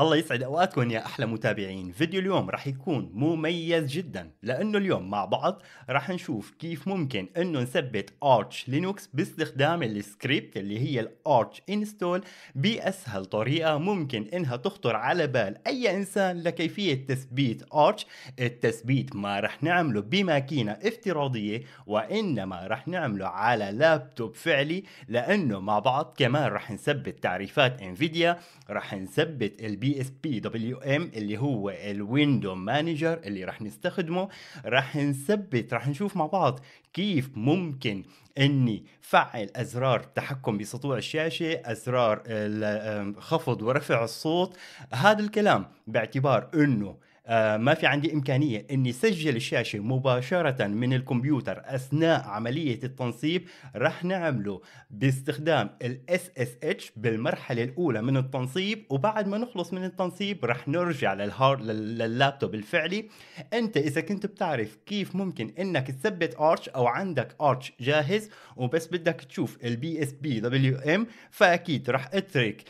الله يسعد اوقاتكم يا احلى متابعين فيديو اليوم رح يكون مميز جدا لانه اليوم مع بعض رح نشوف كيف ممكن انه نثبت ارتش لينوكس باستخدام السكريبت اللي هي الارتش انستول باسهل طريقه ممكن انها تخطر على بال اي انسان لكيفيه تثبيت ارتش التثبيت ما رح نعمله بماكينه افتراضيه وانما رح نعمله على لابتوب فعلي لانه مع بعض كمان رح نثبت تعريفات انفيديا رح نثبت البي البي اس بي دبليو ام اللي هو الويندو مانجر اللي راح نستخدمه راح نثبت راح نشوف مع بعض كيف ممكن اني فعل ازرار تحكم بسطوع الشاشه ازرار خفض ورفع الصوت هذا الكلام باعتبار انه آه، ما في عندي إمكانية أني سجل الشاشة مباشرة من الكمبيوتر أثناء عملية التنصيب رح نعمله باستخدام الـ SSH بالمرحلة الأولى من التنصيب وبعد ما نخلص من التنصيب رح نرجع للهارد لللابتوب الفعلي أنت إذا كنت بتعرف كيف ممكن أنك تثبت أرش أو عندك أرش جاهز وبس بدك تشوف البي اس بي دبليو ام فأكيد رح اترك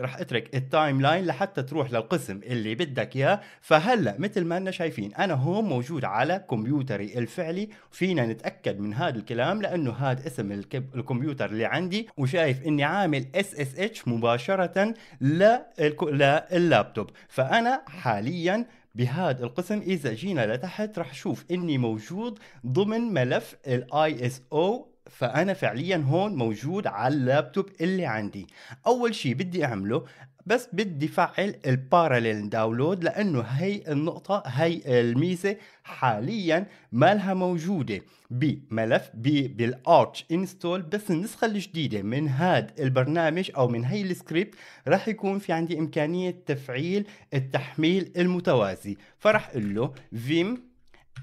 رح اترك التايم لاين لحتى تروح للقسم اللي بدك اياه فهلا مثل ما انا شايفين انا هون موجود على كمبيوتري الفعلي فينا نتاكد من هذا الكلام لانه هذا اسم الكمبيوتر اللي عندي وشايف اني عامل اس اس اتش مباشره لللابتوب فانا حاليا بهذا القسم اذا جينا لتحت رح شوف اني موجود ضمن ملف الاي اس او فانا فعليا هون موجود على اللابتوب اللي عندي اول شيء بدي اعمله بس بدي فعل البارالل داونلود لانه هي النقطة هي الميزة حاليا ما لها موجودة بملف بالارتش انستول بس النسخة الجديدة من هاد البرنامج او من هي السكريبت راح يكون في عندي امكانية تفعيل التحميل المتوازي فرح اقول له vim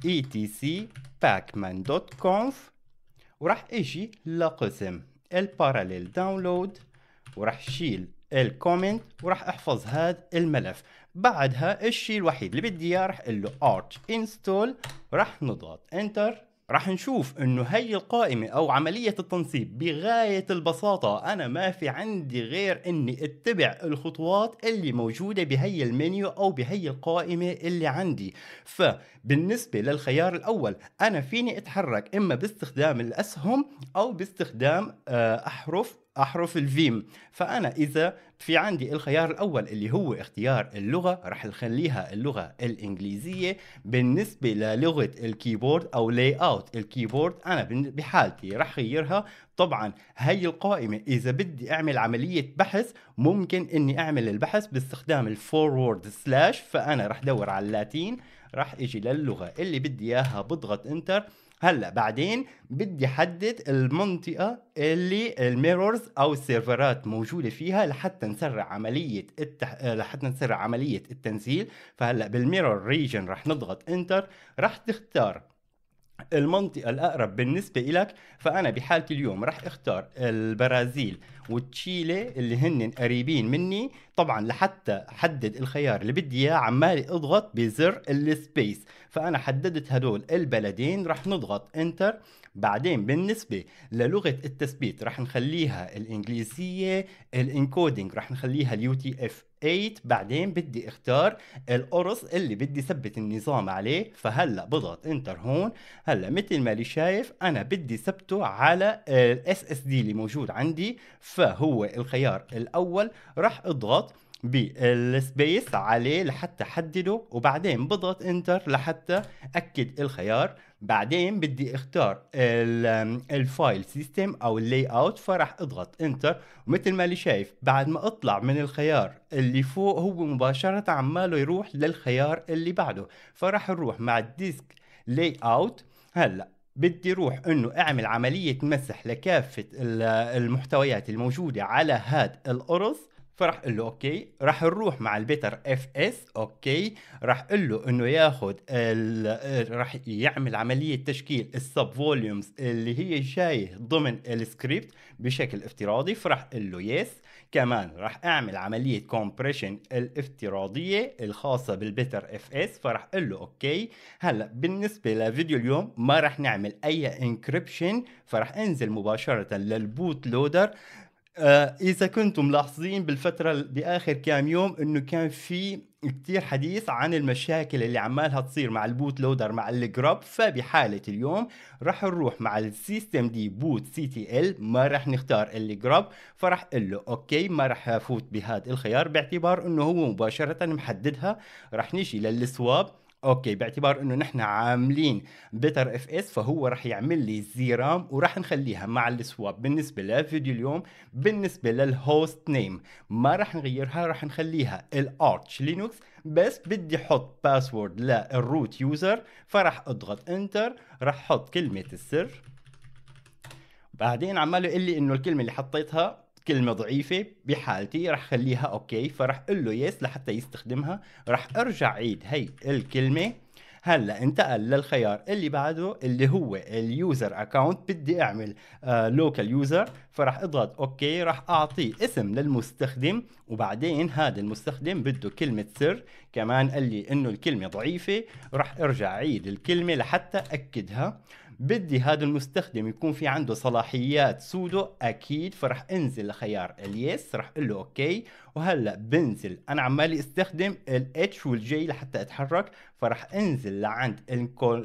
etc pacman.conf وراح اجي لقسم الباراليل داونلود وراح شيل الكومنت وراح احفظ هذا الملف بعدها الشيء الوحيد اللي بدي اياه راح اقول له ارت انستول وراح نضغط انتر راح نشوف انه هي القائمة او عملية التنصيب بغاية البساطة انا ما في عندي غير اني اتبع الخطوات اللي موجودة بهي المنيو او بهي القائمة اللي عندي فبالنسبة للخيار الاول انا فيني اتحرك اما باستخدام الاسهم او باستخدام آه، احرف احرف الفيم فانا اذا في عندي الخيار الاول اللي هو اختيار اللغه راح نخليها اللغه الانجليزيه بالنسبه للغه الكيبورد او لاي اوت الكيبورد انا بحالتي راح اغيرها طبعا هي القائمه اذا بدي اعمل عمليه بحث ممكن اني اعمل البحث باستخدام الفورورد سلاش فانا راح دور على اللاتين راح اجي للغه اللي بدي اياها بضغط انتر هلا بعدين بدي حدد المنطقه اللي الميرورز او السيرفرات موجوده فيها لحتى نسرع عمليه التح... لحتى نسرع عمليه التنزيل فهلا بالميرور ريجن رح نضغط انتر رح تختار المنطقة الأقرب بالنسبة إلك فأنا بحالتي اليوم رح أختار البرازيل وتشيلي اللي هن قريبين مني طبعا لحتى أحدد الخيار اللي بدي إياه عمالي أضغط بزر السبيس فانا حددت هدول البلدين راح نضغط انتر بعدين بالنسبة للغة التثبيت راح نخليها الإنجليزية الانكودينج راح نخليها اليو تي اف 8 بعدين بدي اختار القرص اللي بدي ثبت النظام عليه فهلا بضغط انتر هون هلا مثل ما لي شايف انا بدي ثبته على الاس اس دي اللي موجود عندي فهو الخيار الاول راح اضغط بالسبيس عليه لحتى حدده وبعدين بضغط انتر لحتى اكد الخيار بعدين بدي اختار الفايل سيستم او اللاي اوت فراح اضغط انتر ومثل ما اللي شايف بعد ما اطلع من الخيار اللي فوق هو مباشره عماله يروح للخيار اللي بعده فراح نروح مع الديسك لاي اوت هلا بدي روح انه اعمل عمليه مسح لكافه المحتويات الموجوده على هاد القرص فرح اقول له اوكي راح نروح مع البيتر اف اس اوكي راح اقول له انه ياخذ راح يعمل عمليه تشكيل السب فوليومز اللي هي جايه ضمن السكريبت بشكل افتراضي فراح اقول له يس كمان راح اعمل عمليه كومبريشن الافتراضيه الخاصه بالبيتر اف اس فراح اقول له اوكي هلا بالنسبه لفيديو اليوم ما راح نعمل اي انكربشن فراح انزل مباشره للبوت لودر آه اذا كنتم ملاحظين بالفتره باخر كام يوم انه كان في كتير حديث عن المشاكل اللي عمالها تصير مع البوت لودر مع الجراب فبحالة اليوم راح نروح مع السيستم دي بوت سي تي ال ما راح نختار الجراب فراح اقول له اوكي ما راح افوت بهذا الخيار باعتبار انه هو مباشرة محددها راح نيجي للسواب اوكي باعتبار انه نحن عاملين بيتر اف اس فهو راح يعمل لي زي رام وراح نخليها مع السواب بالنسبه للفيديو اليوم بالنسبه للهوست نيم ما راح نغيرها راح نخليها الارتش لينوكس بس بدي احط باسورد للروت يوزر فراح اضغط انتر راح احط كلمه السر بعدين عماله يقول لي انه الكلمه اللي حطيتها كلمه ضعيفه بحالتي رح خليها اوكي فرح اقول له يس لحتى يستخدمها رح ارجع عيد هي الكلمه هلا انتقل للخيار اللي بعده اللي هو اليوزر اكونت بدي اعمل لوكال آه، يوزر فراح اضغط اوكي راح اعطيه اسم للمستخدم وبعدين هذا المستخدم بده كلمه سر كمان قال لي انه الكلمه ضعيفه راح ارجع عيد الكلمه لحتى اكدها بدي هذا المستخدم يكون في عنده صلاحيات سودو اكيد فرح انزل لخيار اليس رح اقول له اوكي وهلا بنزل انا عمالي استخدم الاتش والجي لحتى اتحرك فراح انزل لعند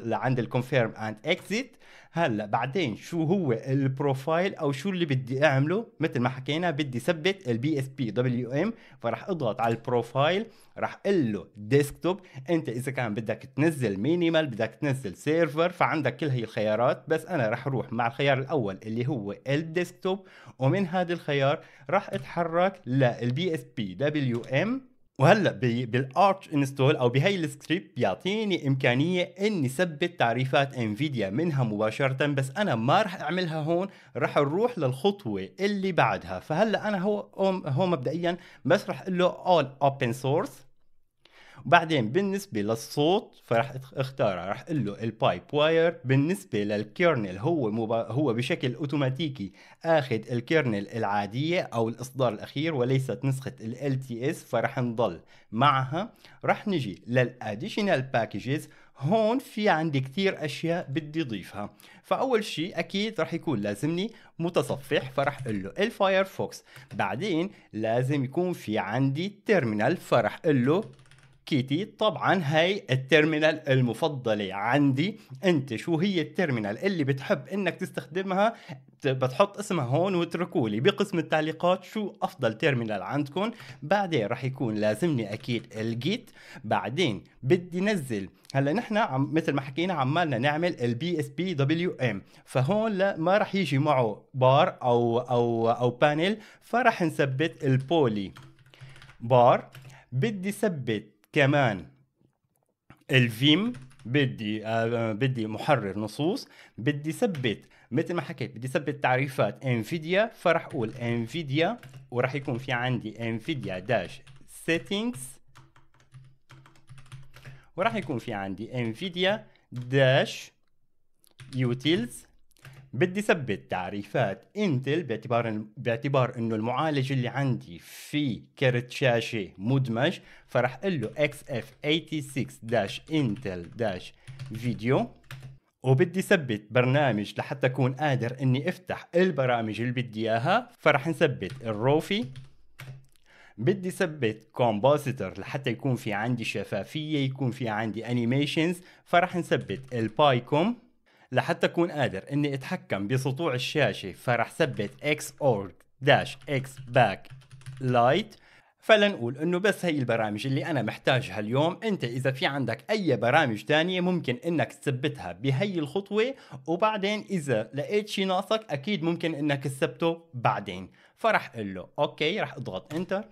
لعند الكونفيرم اند اكزيت هلا بعدين شو هو البروفايل او شو اللي بدي اعمله مثل ما حكينا بدي ثبت البي اس بي دبليو ام فراح اضغط على البروفايل راح اقول له ديسكتوب انت اذا كان بدك تنزل مينيمال بدك تنزل سيرفر فعندك كل هي الخيارات بس انا راح اروح مع الخيار الاول اللي هو الديسكتوب ومن هذا الخيار راح اتحرك للبي اس بي دبليو ام وهلا بالارش انستول او بهي السكريبت بيعطيني امكانيه اني ثبت تعريفات انفيديا منها مباشره بس انا ما راح اعملها هون راح نروح للخطوه اللي بعدها فهلا انا هو هو مبدئيا بس راح اقول له all open source بعدين بالنسبه للصوت فراح اختارها راح اقول له البايب واير بالنسبه للكيرنل هو مبا... هو بشكل اوتوماتيكي اخذ الكيرنل العاديه او الاصدار الاخير وليست نسخه ال LTS فراح نضل معها راح نجي للاديشنال باكجز هون في عندي كثير اشياء بدي اضيفها فاول شيء اكيد راح يكون لازمني متصفح فراح اقول له الفايرفوكس بعدين لازم يكون في عندي تيرمينال فراح اقول له كيتي طبعا هاي التيرمينال المفضلة عندي انت شو هي التيرمينال اللي بتحب انك تستخدمها بتحط اسمها هون واتركوا لي بقسم التعليقات شو افضل تيرمينال عندكم بعدين رح يكون لازمني اكيد الجيت بعدين بدي نزل هلا نحن عم مثل ما حكينا عمالنا نعمل البي اس بي دبليو ام فهون لا ما رح يجي معه بار او او او بانل فرح نثبت البولي بار بدي ثبت كمان الفيم بدي آه، بدي محرر نصوص بدي ثبت مثل ما حكيت بدي ثبت تعريفات انفيديا فراح اقول انفيديا وراح يكون في عندي انفيديا داش settings وراح يكون في عندي انفيديا داش يوتيلز بدي ثبت تعريفات انتل باعتبار باعتبار انه المعالج اللي عندي في كرت شاشه مدمج فراح اقول له xf86-intel-video وبدي ثبت برنامج لحتى اكون قادر اني افتح البرامج اللي بدي اياها فراح نثبت الروفي بدي ثبت كومبوزيتور لحتى يكون في عندي شفافيه يكون في عندي انيميشنز فراح نثبت البايكوم لحتى اكون قادر اني اتحكم بسطوع الشاشه فرح ثبت اكس اورج داش اكس باك لايت فلنقول انه بس هي البرامج اللي انا محتاجها اليوم انت اذا في عندك اي برامج تانية ممكن انك تثبتها بهي الخطوة وبعدين اذا لقيت شي ناقصك اكيد ممكن انك تثبته بعدين فرح قل له اوكي رح اضغط انتر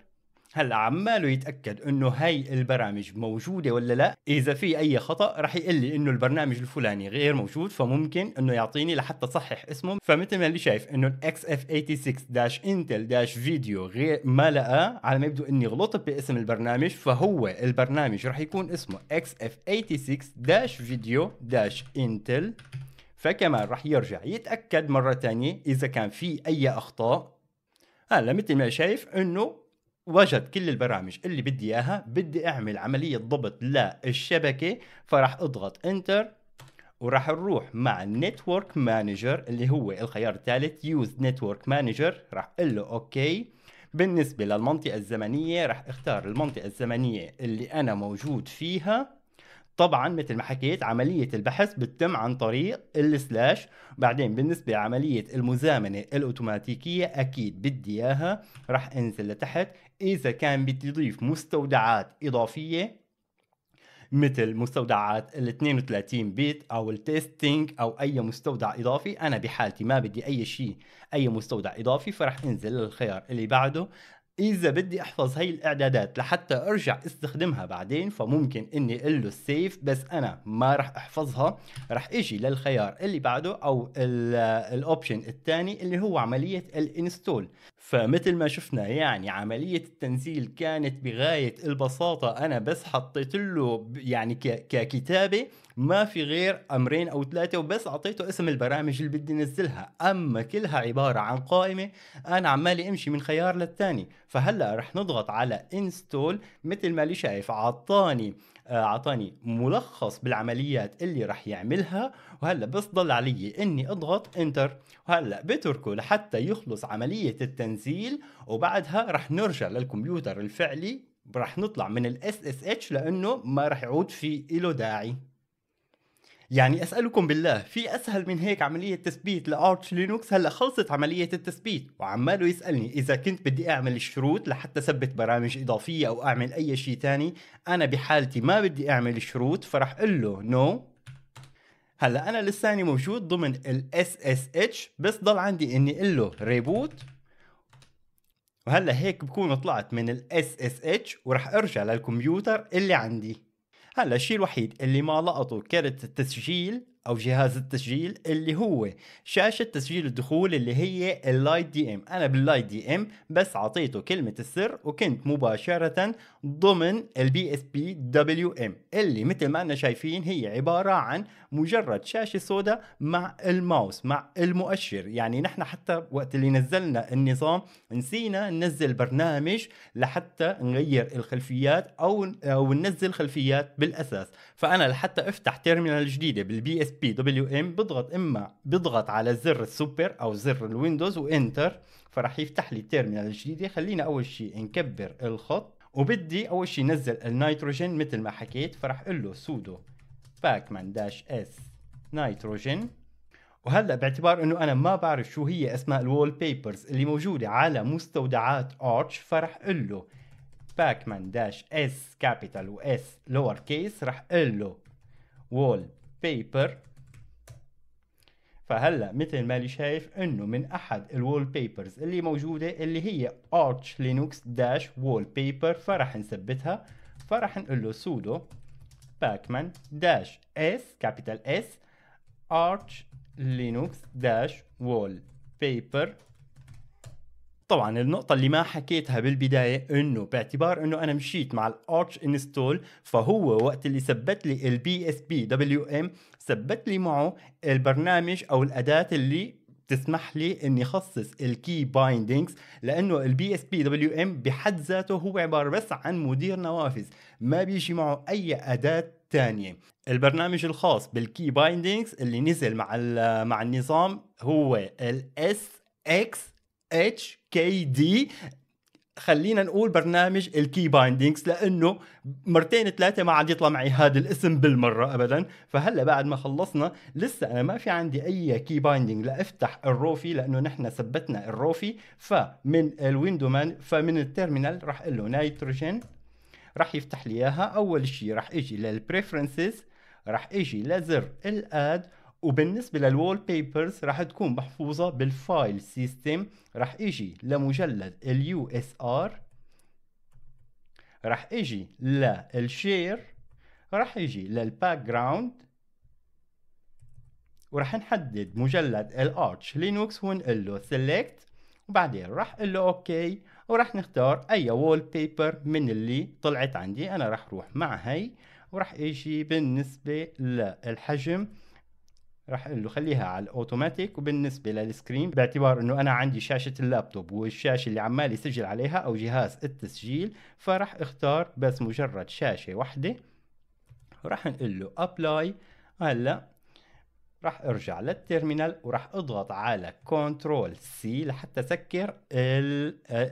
هلا عماله يتاكد انه هاي البرامج موجوده ولا لا اذا في اي خطا راح يقول لي انه البرنامج الفلاني غير موجود فممكن انه يعطيني لحتى صحح اسمه فمثل ما اللي شايف انه الاكس اف 86 intel فيديو غير ما لقاه على ما يبدو اني غلطت باسم البرنامج فهو البرنامج راح يكون اسمه اكس اف 86 فيديو intel فكمان راح يرجع يتاكد مره ثانيه اذا كان في اي اخطاء هلا مثل ما شايف انه وجد كل البرامج اللي بدي اياها بدي اعمل عمليه ضبط للشبكه فراح اضغط انتر وراح نروح مع النتورك مانجر اللي هو الخيار الثالث يوز نتورك مانجر راح اقول له اوكي بالنسبه للمنطقه الزمنيه راح اختار المنطقه الزمنيه اللي انا موجود فيها طبعا مثل ما حكيت عملية البحث بتتم عن طريق السلاش بعدين بالنسبة لعملية المزامنة الأوتوماتيكية أكيد بدي إياها راح أنزل لتحت إذا كان بدي يضيف مستودعات إضافية مثل مستودعات ال 32 بيت او التستنج او اي مستودع اضافي انا بحالتي ما بدي اي شيء اي مستودع اضافي فرح انزل للخيار اللي بعده اذا بدي احفظ هي الاعدادات لحتى ارجع استخدمها بعدين فممكن اني اقول له السيف بس انا ما راح احفظها راح اجي للخيار اللي بعده او الاوبشن الثاني اللي هو عمليه الانستول فمثل ما شفنا يعني عملية التنزيل كانت بغاية البساطة أنا بس حطيت له يعني ككتابة ما في غير أمرين أو ثلاثة وبس أعطيته اسم البرامج اللي بدي نزلها أما كلها عبارة عن قائمة أنا عمالي أمشي من خيار للثاني فهلأ رح نضغط على انستول مثل ما اللي شايف عطاني آه، اعطاني ملخص بالعمليات اللي راح يعملها وهلا بس ضل علي اني اضغط انتر وهلا بتركه لحتى يخلص عمليه التنزيل وبعدها راح نرجع للكمبيوتر الفعلي راح نطلع من الاس اس اتش لانه ما راح يعود في له داعي يعني اسالكم بالله في اسهل من هيك عمليه تثبيت لارتش لينوكس هلا خلصت عمليه التثبيت وعماله يسالني اذا كنت بدي اعمل شروط لحتى ثبت برامج اضافيه او اعمل اي شيء تاني انا بحالتي ما بدي اعمل شروط فرح اقول له نو هلا انا لساني موجود ضمن الاس اس اتش بس ضل عندي اني اقول له ريبوت وهلا هيك بكون طلعت من الاس اس اتش ارجع للكمبيوتر اللي عندي هلا الشيء الوحيد اللي ما لقطوا كرت التسجيل او جهاز التسجيل اللي هو شاشه تسجيل الدخول اللي هي اللايت دي ام انا باللايت دي ام بس عطيته كلمه السر وكنت مباشره ضمن البي اس بي دبليو ام اللي مثل ما انا شايفين هي عباره عن مجرد شاشه سوداء مع الماوس مع المؤشر يعني نحن حتى وقت اللي نزلنا النظام نسينا ننزل برنامج لحتى نغير الخلفيات او او ننزل خلفيات بالاساس فانا لحتى افتح تيرمينال جديده بالبي اس بي دبليو ام بضغط اما بضغط على زر السوبر او زر الويندوز وانتر فراح يفتح لي التيرمينال الجديده خلينا اول شيء نكبر الخط وبدي اول شيء نزل النيتروجين مثل ما حكيت فراح اقول له سودو باكمان داش اس نيتروجين وهلا باعتبار انه انا ما بعرف شو هي اسماء الوول بيبرز اللي موجوده على مستودعات ارتش فراح اقول له باكمان داش اس كابيتال واس لور كيس راح اقول له وول بيبر فهلا مثل ما لي شايف انه من احد الوول بيبرز اللي موجوده اللي هي ارتش لينوكس داش وول بيبر فراح نثبتها فراح نقول له سودو باكمان داش اس كابيتال اس ارتش لينوكس داش وول بيبر طبعا النقطة اللي ما حكيتها بالبداية انه باعتبار انه انا مشيت مع الارتش انستول فهو وقت اللي ثبت لي البي اس بي دبليو ام ثبت لي معه البرنامج او الاداة اللي بتسمح لي اني خصص الكي بايندينجز لانه البي اس بي دبليو ام بحد ذاته هو عباره بس عن مدير نوافذ ما بيجي معه اي اداه ثانيه البرنامج الخاص بالكي بايندينجز اللي نزل مع مع النظام هو الاس اكس اتش كي دي خلينا نقول برنامج الكي بايندينجز لانه مرتين ثلاثه ما عاد يطلع معي هذا الاسم بالمره ابدا فهلا بعد ما خلصنا لسه انا ما في عندي اي كي بايندينج لافتح الروفي لانه نحن ثبتنا الروفي فمن الويندو مان فمن التيرمينال راح اقول له نيتروجين راح يفتح لي اياها اول شيء راح اجي للبريفرنسز راح اجي لزر الاد وبالنسبه للوول بيبرز رح تكون محفوظه بالفايل سيستم رح اجي لمجلد اليو اس ار رح اجي للشير رح اجي للباك جراوند ورح نحدد مجلد الارتش لينوكس ونقول له سيلكت وبعدين راح اقول له اوكي وراح نختار اي وول بيبر من اللي طلعت عندي انا راح اروح مع هي وراح اجي بالنسبه للحجم راح اقول له خليها على الاوتوماتيك وبالنسبه للسكرين باعتبار انه انا عندي شاشه اللابتوب والشاشه اللي عمال يسجل عليها او جهاز التسجيل فراح اختار بس مجرد شاشه واحده وراح نقول له ابلاي هلا راح ارجع للتيرمينال وراح اضغط على كنترول سي لحتى سكر آه،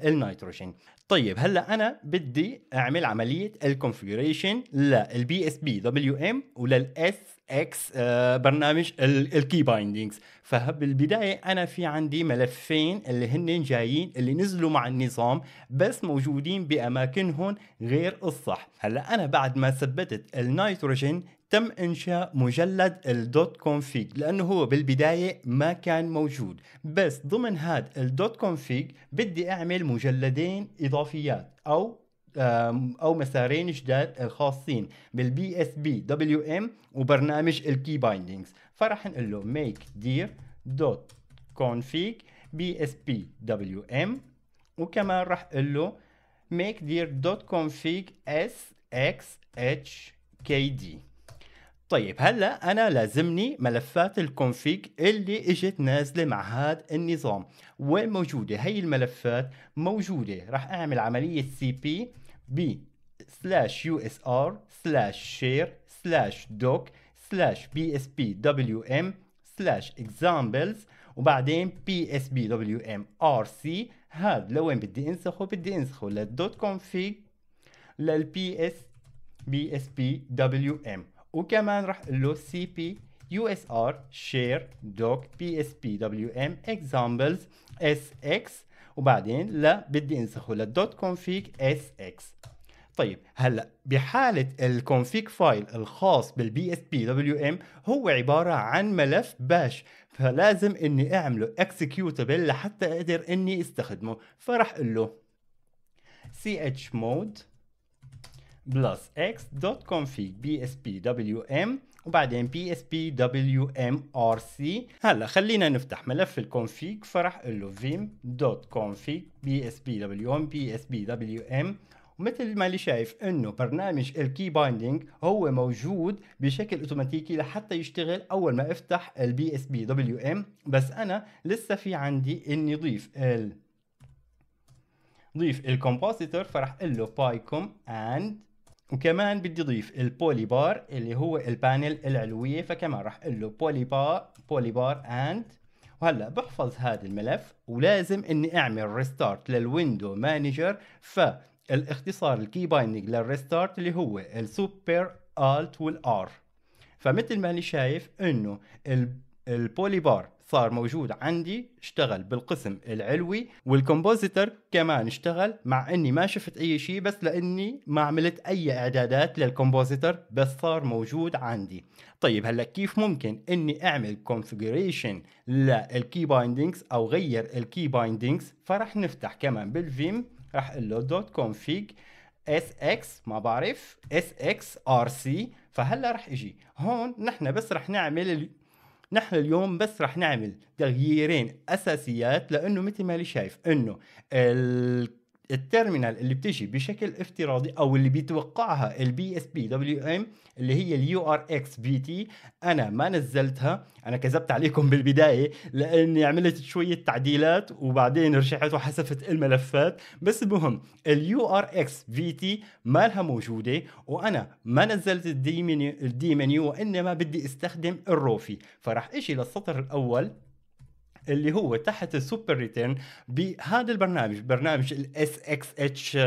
النيتروجين طيب هلا انا بدي اعمل عمليه الكونفيجريشن للبي اس بي دبليو ام وللاس اكس آه، برنامج الكي بايندينجز فبالبدايه انا في عندي ملفين اللي هن جايين اللي نزلوا مع النظام بس موجودين باماكنهم غير الصح هلا انا بعد ما ثبتت النيتروجين تم انشاء مجلد الدوت كونفيج لانه هو بالبدايه ما كان موجود بس ضمن هذا الدوت كونفيج بدي اعمل مجلدين اضافيات او او مسارين جداد الخاصين بالبي اس بي دبليو ام وبرنامج الكي بايندينجز فراح نقول له ميك دير دوت كونفيج بي اس بي دبليو ام وكمان راح اقول له make dir.config s x h k d طيب هلا انا لازمني ملفات الكونفيج اللي اجت نازله مع هذا النظام وين موجوده هي الملفات موجوده راح اعمل عمليه سي بي ب سلاش يو اس ار سلاش شير سلاش دوك سلاش بي اس بي دبليو ام سلاش اكزامبلز وبعدين بي اس بي دبليو ام ار سي هذا لوين بدي انسخه بدي انسخه للدوت كونفيج للبي اس بي اس بي دبليو ام وكمان رح اقول له سي بي يو اس ار شير دوك بي اس بي دبليو ام اكزامبلز اس اكس وبعدين لا بدي انسخه للدوت كونفيج اس اكس طيب هلا بحاله الكونفيج فايل الخاص بالبي اس بي دبليو ام هو عباره عن ملف باش فلازم اني اعمله اكسكيوتبل لحتى اقدر اني استخدمه فرح اقول له سي اتش مود بلس اكس دوت كونفيج بي اس بي دبليو ام وبعدين بي اس بي دبليو ام ار سي هلا خلينا نفتح ملف الكونفيج فراح اقول له فيم دوت كونفيج بي اس بي دبليو ام بي اس بي دبليو ام ومثل ما اللي شايف انه برنامج الكي بايندينج هو موجود بشكل اوتوماتيكي لحتى يشتغل اول ما افتح البي اس بي دبليو ام بس انا لسه في عندي اني ضيف ال ضيف الكومبوزيتور فراح اقول له بايكوم اند وكمان بدي اضيف البولي بار اللي هو البانل العلويه فكمان راح اقول له بولي بار بولي بار اند وهلا بحفظ هذا الملف ولازم اني اعمل ريستارت للويندو مانجر فالاختصار الكي بايننج للريستارت اللي هو السوبر الت والار فمثل ما انا شايف انه البولي بار صار موجود عندي اشتغل بالقسم العلوي والكومبوزيتر كمان اشتغل مع اني ما شفت اي شيء بس لاني ما عملت اي اعدادات للكومبوزيتر بس صار موجود عندي طيب هلا كيف ممكن اني اعمل كونفيجريشن للكي بايندينجز او غير الكي بايندينجز فرح نفتح كمان بالفيم راح اقول له دوت كونفيج اس اكس ما بعرف اس اكس ار سي فهلا رح اجي هون نحن بس رح نعمل نحن اليوم بس رح نعمل تغييرين اساسيات لانه مثل ما اللي شايف انه التيرمينال اللي بتجي بشكل افتراضي او اللي بيتوقعها البي اس بي دبليو ام اللي هي اليو ار اكس في تي انا ما نزلتها انا كذبت عليكم بالبدايه لاني عملت شويه تعديلات وبعدين رجعت وحذفت الملفات بس المهم اليو ار اكس في تي ما لها موجوده وانا ما نزلت الدي منيو الدي منيو وانما بدي استخدم الروفي فراح اجي للسطر الاول اللي هو تحت السوبر ريتيرن بهذا البرنامج برنامج الاس اكس آه، اتش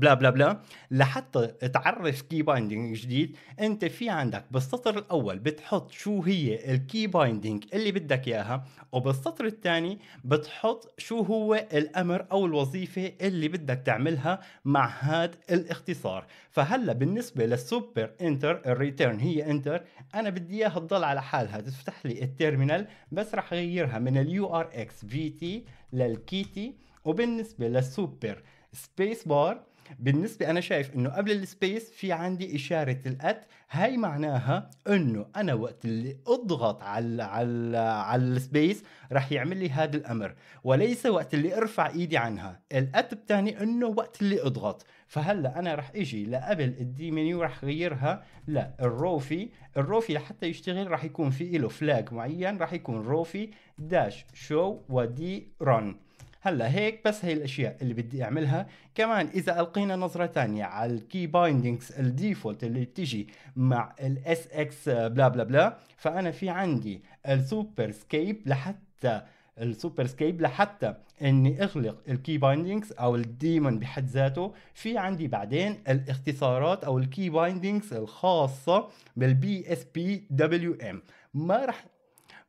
بلا بلا بلا لحتى تعرف كي بايندينج جديد انت في عندك بالسطر الاول بتحط شو هي الكي بايندينج اللي بدك اياها وبالسطر الثاني بتحط شو هو الامر او الوظيفه اللي بدك تعملها مع هذا الاختصار فهلا بالنسبه للسوبر انتر الريتيرن هي انتر انا بدي اياها تضل على حالها تفتح لي التيرمينال بس رح اغيرها من اليو ار اكس في تي للكي تي وبالنسبه للسوبر سبيس بار بالنسبة أنا شايف إنه قبل السبيس في عندي إشارة الأت هاي معناها إنه أنا وقت اللي أضغط على على على السبيس رح يعمل لي هذا الأمر وليس وقت اللي أرفع إيدي عنها الأت الثاني إنه وقت اللي أضغط فهلا انا رح اجي لقبل الدي منيو رح غيرها للروفي الروفي لحتى يشتغل رح يكون في له فلاج معين رح يكون روفي داش شو ودي رن هلا هيك بس هي الاشياء اللي بدي اعملها كمان اذا القينا نظره ثانيه على الكي بايندينجز الديفولت اللي بتيجي مع الاس اكس بلا بلا بلا فانا في عندي السوبر سكيب لحتى السوبر سكيب لحتى اني اغلق الكي بايندينجز او الديمون بحد ذاته في عندي بعدين الاختصارات او الكي بايندينجز الخاصه بالبي اس بي دبليو ام ما راح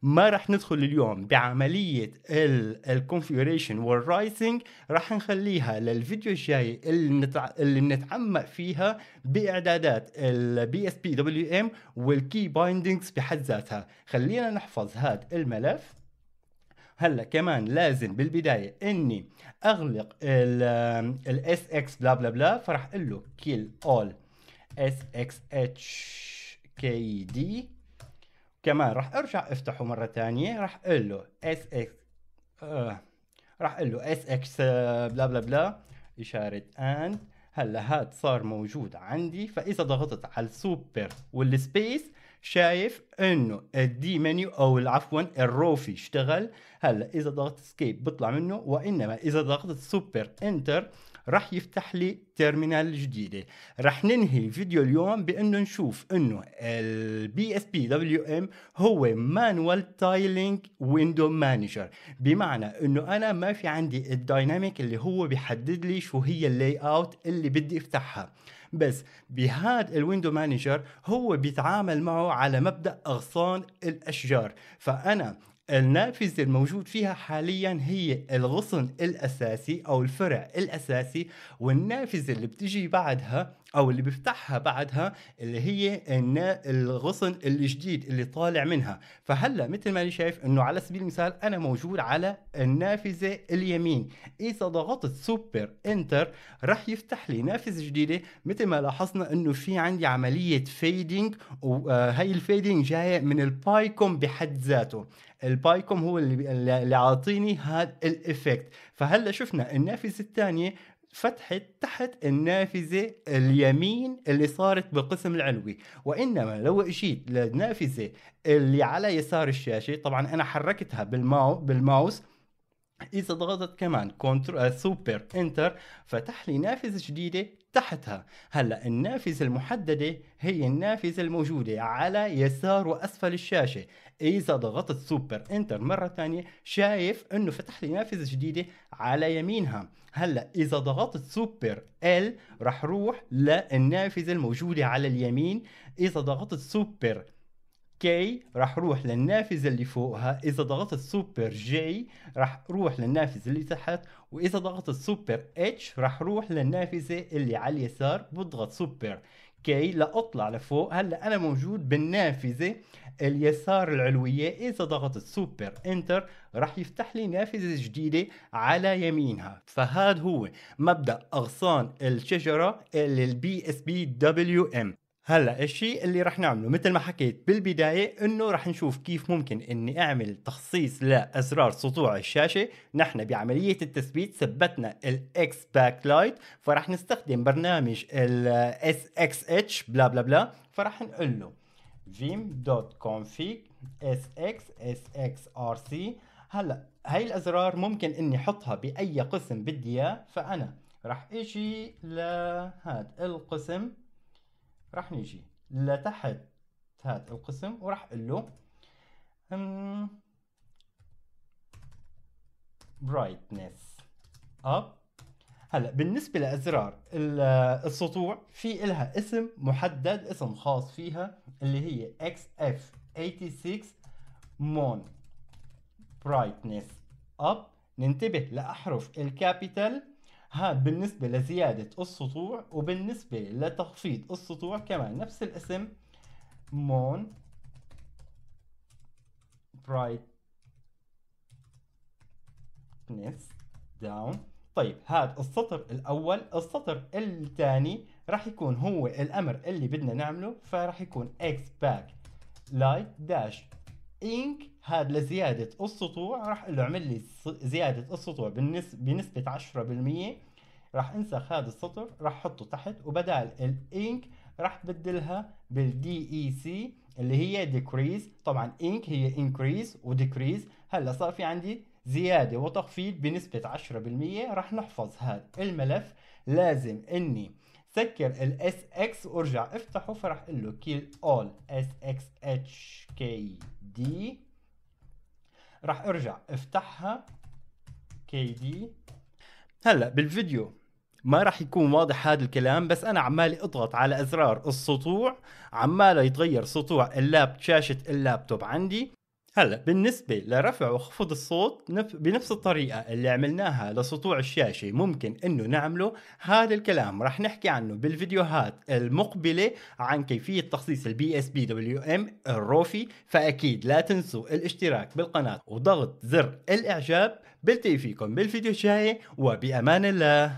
ما راح ندخل اليوم بعملية الكونفيوريشن والرايسنج راح نخليها للفيديو الجاي اللي, نتعمق اللي بنتعمق فيها بإعدادات البي اس بي دبليو ام والكي بايندينجز بحد ذاتها خلينا نحفظ هذا الملف هلا كمان لازم بالبدايه اني اغلق الاس اكس بلا بلا بلا فراح اقول له كيل اول اس اكس اتش كي دي كمان راح ارجع افتحه مره ثانيه راح اقول له اس اكس آه، راح اقول له اس اكس بلا بلا بلا اشاره اند هلا هاد صار موجود عندي فاذا ضغطت على السوبر والسبيس شايف انه الدي منيو او عفوا الروفي اشتغل هلا اذا ضغطت اسكيب بطلع منه وانما اذا ضغطت سوبر انتر رح يفتح لي تيرمينال جديدة رح ننهي فيديو اليوم بانه نشوف انه البي اس بي دبليو ام هو مانوال تايلينج ويندو مانجر بمعنى انه انا ما في عندي الدايناميك اللي هو بيحدد لي شو هي اللاي اوت اللي بدي افتحها بس بهذا الويندو مانجر هو بيتعامل معه على مبدا اغصان الاشجار فانا النافذة الموجود فيها حاليا هي الغصن الأساسي أو الفرع الأساسي والنافذة اللي بتجي بعدها أو اللي بيفتحها بعدها اللي هي الغصن الجديد اللي طالع منها فهلا مثل ما أنا شايف إنه على سبيل المثال أنا موجود على النافذة اليمين إذا ضغطت سوبر إنتر رح يفتح لي نافذة جديدة مثل ما لاحظنا إنه في عندي عملية فيدينج وهي الفيدينج جاية من البايكوم بحد ذاته البايكوم هو اللي اللي عاطيني هذا الايفكت فهلا شفنا النافذه الثانيه فتحت تحت النافذة اليمين اللي صارت بالقسم العلوي وإنما لو أجيت للنافذة اللي على يسار الشاشة طبعا أنا حركتها بالماو بالماوس إذا ضغطت كمان كونتر آه، سوبر انتر فتح لي نافذة جديدة تحتها هلا النافذة المحددة هي النافذة الموجودة على يسار وأسفل الشاشة إذا ضغطت سوبر إنتر مرة ثانية شايف إنه فتح لي نافذة جديدة على يمينها هلا إذا ضغطت سوبر ال رح روح للنافذة الموجودة على اليمين إذا ضغطت سوبر كي راح روح للنافذة اللي فوقها إذا ضغطت سوبر جي راح روح للنافذة اللي تحت وإذا ضغطت سوبر اتش راح روح للنافذة اللي على اليسار بضغط سوبر كي لأطلع لفوق هلا أنا موجود بالنافذة اليسار العلوية إذا ضغطت سوبر انتر راح يفتح لي نافذة جديدة على يمينها فهذا هو مبدأ أغصان الشجرة اللي البي اس بي دبليو ام هلا الشيء اللي رح نعمله مثل ما حكيت بالبدايه انه رح نشوف كيف ممكن اني اعمل تخصيص لازرار سطوع الشاشه نحن بعمليه التثبيت ثبتنا الاكس باك لايت فرح نستخدم برنامج الاس اكس اتش بلا بلا بلا فرح نقول له اكس sx sxrc هلا هاي الازرار ممكن اني احطها باي قسم بدي اياه فانا رح اجي لهذا القسم راح نيجي لتحت هذا القسم وراح اقول له برايتنس اب هلا بالنسبه لازرار السطوع في إلها اسم محدد اسم خاص فيها اللي هي XF86 مون برايتنس اب ننتبه لاحرف الكابيتال هاد بالنسبة لزيادة السطوع وبالنسبة لتخفيض السطوع كمان نفس الاسم مون برايتنس داون طيب هاد السطر الاول السطر الثاني راح يكون هو الامر اللي بدنا نعمله فراح يكون x back light dash انك هذا لزياده السطوع راح اقول له اعمل لي زياده السطوع بنسبه 10% راح انسخ هذا السطر راح احطه تحت وبدال الانك راح بدلها بالدي اي سي e اللي هي ديكريز طبعا انك هي انكريز وديكريز هلا صار في عندي زيادة وتخفيض بنسبة 10% راح نحفظ هذا الملف لازم اني سكر ال اكس وارجع افتحه فرح اقول له كيل اول اس اكس اتش كي دي رح ارجع افتحها كي دي هلا بالفيديو ما راح يكون واضح هذا الكلام بس انا عمالي اضغط على ازرار السطوع عماله يتغير سطوع اللاب شاشه اللابتوب عندي هلا بالنسبة لرفع وخفض الصوت بنفس الطريقة اللي عملناها لسطوع الشاشة ممكن انه نعمله هذا الكلام رح نحكي عنه بالفيديوهات المقبلة عن كيفية تخصيص البي اس بي دبليو ام الروفي فاكيد لا تنسوا الاشتراك بالقناة وضغط زر الاعجاب بلتقي فيكم بالفيديو الجاي وبامان الله